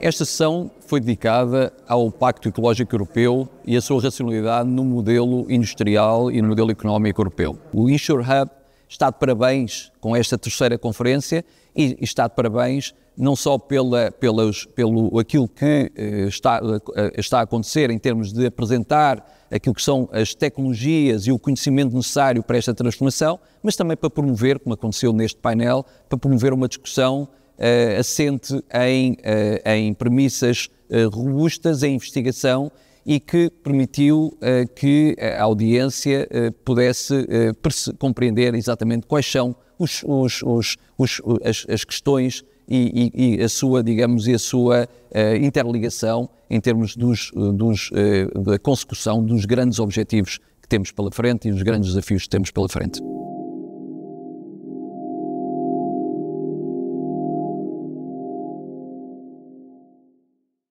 Esta sessão foi dedicada ao Pacto Ecológico Europeu e à sua racionalidade no modelo industrial e no modelo económico europeu. O Insure Hub está de parabéns com esta terceira conferência e está de parabéns não só pela, pelos, pelo aquilo que eh, está, eh, está a acontecer em termos de apresentar aquilo que são as tecnologias e o conhecimento necessário para esta transformação, mas também para promover, como aconteceu neste painel, para promover uma discussão uh, assente em, uh, em premissas uh, robustas em investigação e que permitiu que a audiência pudesse compreender exatamente quais são os, os, os, os as, as, questões e, e, e, a sua, digamos, e a sua interligação em termos dos, dos, da consecução dos grandes objetivos que temos pela frente e dos grandes desafios que temos pela frente.